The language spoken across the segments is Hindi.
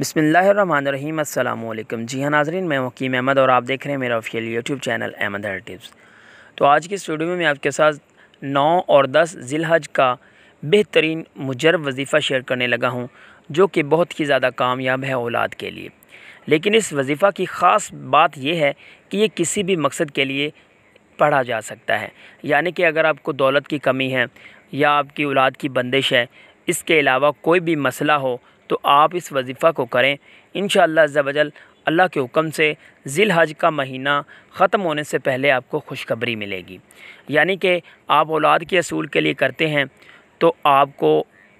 बसमीम अल्लाम जी हाँ नाजरीन मैं वकीम अहमद और आप देख रहे हैं मेरा ऑफिशियल यूट्यूब चैनल अहमद हर टिप्स तो आज की स्टूडियो में मैं आपके साथ नौ और दस जिलहज का बेहतरीन मुजरब वजीफ़ा शेयर करने लगा हूँ जो कि बहुत ही ज़्यादा कामयाब है औलाद के लिए लेकिन इस वजीफ़ा की ख़ास बात यह है कि ये किसी भी मकसद के लिए पढ़ा जा सकता है यानी कि अगर आपको दौलत की कमी है या आपकी औलाद की बंदिश है इसके अलावा कोई भी मसला हो तो आप इस वजीफ़ा को करें इन शजल अल्लाह के हुक्म से ज़िल हज का महीना ख़त्म होने से पहले आपको खुशखबरी मिलेगी यानी कि आप औलाद के असूल के लिए करते हैं तो आपको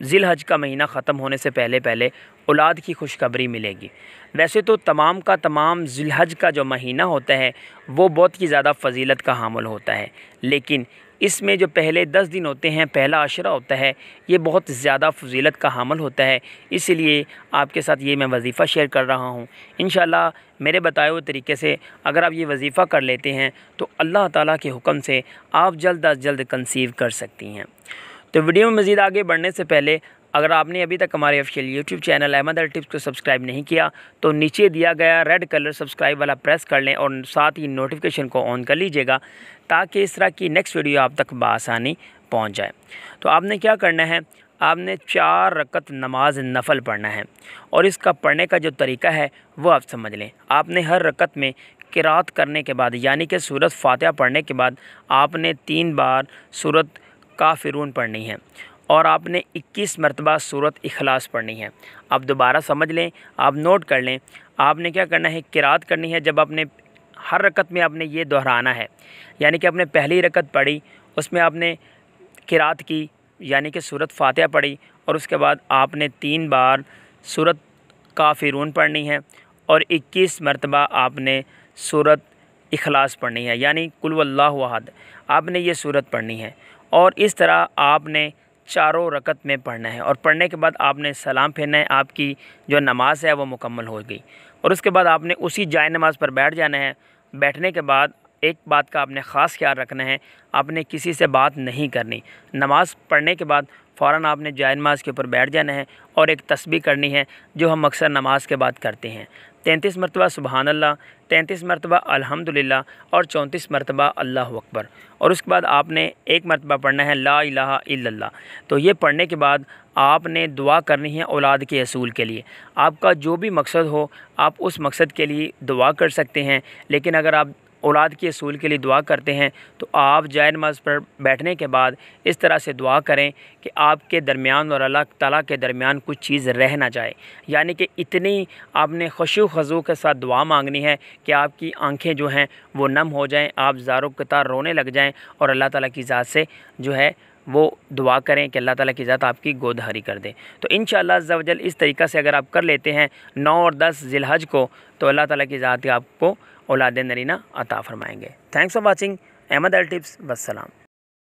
ज़िल हज का महीना ख़त्म होने से पहले पहले औलाद की खुशखबरी मिलेगी वैसे तो तमाम का तमाम जिलहज का जो महीना होता है वो बहुत ही ज़्यादा फजीलत का हामल होता है लेकिन इसमें जो पहले दस दिन होते हैं पहला अशरा होता है ये बहुत ज़्यादा फजीलत का हामल होता है इसलिए आपके साथ ये मैं वजीफ़ा शेयर कर रहा हूँ इन मेरे बताए हुए तरीके से अगर आप ये वजीफ़ा कर लेते हैं तो अल्लाह ताला के हुक्म से आप जल्द अज जल्द कंसीव कर सकती हैं तो वीडियो में मज़ीद आगे बढ़ने से पहले अगर आपने अभी तक हमारे official YouTube channel Ahmad Al tips को सब्सक्राइब नहीं किया तो नीचे दिया गया रेड कलर सब्सक्राइब वाला प्रेस कर लें और साथ ही नोटिफिकेशन को ऑन कर लीजिएगा ताकि इस तरह की नेक्स्ट वीडियो आप तक बसानी पहुँच जाए तो आपने क्या करना है आपने चार रकत नमाज नफल पढ़ना है और इसका पढ़ने का जो तरीका है वो आप समझ लें आपने हर रकत में किरात करने के बाद यानी कि सूरत फातह पढ़ने के बाद आपने तीन बार सूरत काफिरून पढ़नी है और आपने 21 मरतबा सूरत अखलास पढ़नी है आप दोबारा समझ लें आप नोट कर लें आपने क्या करना है किरात करनी है जब आपने हर रकत में आपने ये दोहराना है यानी कि आपने पहली रकत पढ़ी उसमें आपने किरात की यानी कि सूरत फातह पढ़ी और उसके बाद आपने तीन बार सूरत काफिरून पढ़नी है और 21 मरतबा आपने सूरत अखलास पढ़नी है यानी कुल्ला वल्लाह वहद आपने ये सूरत पढ़नी है और इस तरह आपने चारों रकत में पढ़ना है और पढ़ने के बाद आपने सलाम फेरना है आपकी जो नमाज है वो मुकम्मल हो गई और उसके बाद आपने उसी जाय नमाज पर बैठ जाना है बैठने के बाद एक बात का आपने ख़ास ख्याल रखना है आपने किसी से बात नहीं करनी नमाज़ पढ़ने के बाद फ़ौर आपने जाय नमाज के ऊपर बैठ जाना है और एक तस्बी करनी है जो हम अक्सर नमाज के बाद करते हैं तैंतीस मरतबा सुबहान अल्ला तैंतीस मरतबा अलहमदिल्ला और चौंतीस मरतबा अल्लाह अकबर और उसके बाद आपने एक मरतबा पढ़ना है ला इला तो ये पढ़ने के बाद आपने दुआ करनी है औलाद के असूल के लिए आपका जो भी मकसद हो आप उस मकसद के लिए दुआ कर सकते हैं लेकिन अगर आप औलाद के असूल के लिए दुआ करते हैं तो आप जाय नमाज पर बैठने के बाद इस तरह से दुआ करें कि आपके दरमियान और अल्लाह तला के दरमियान कुछ चीज़ रह ना जाए यानी कि इतनी आपने खुशू खजू के साथ दुआ मांगनी है कि आपकी आंखें जो हैं वो नम हो जाएँ आप ज़ारो कतार रोने लग जाएँ और अल्लाह तला की ज़ात से जो है वो दुआ करें कि अल्लाह ताला की ज़ात आपकी गोदहारी कर दे तो इन शजल इस तरीक़ा से अगर आप कर लेते हैं नौ और दस जिलहज को तो अल्लाह ताला की ज़ात आपको औलाद नरीना अता फरमाएँगे thanks for watching Ahmad Al tips बसलाम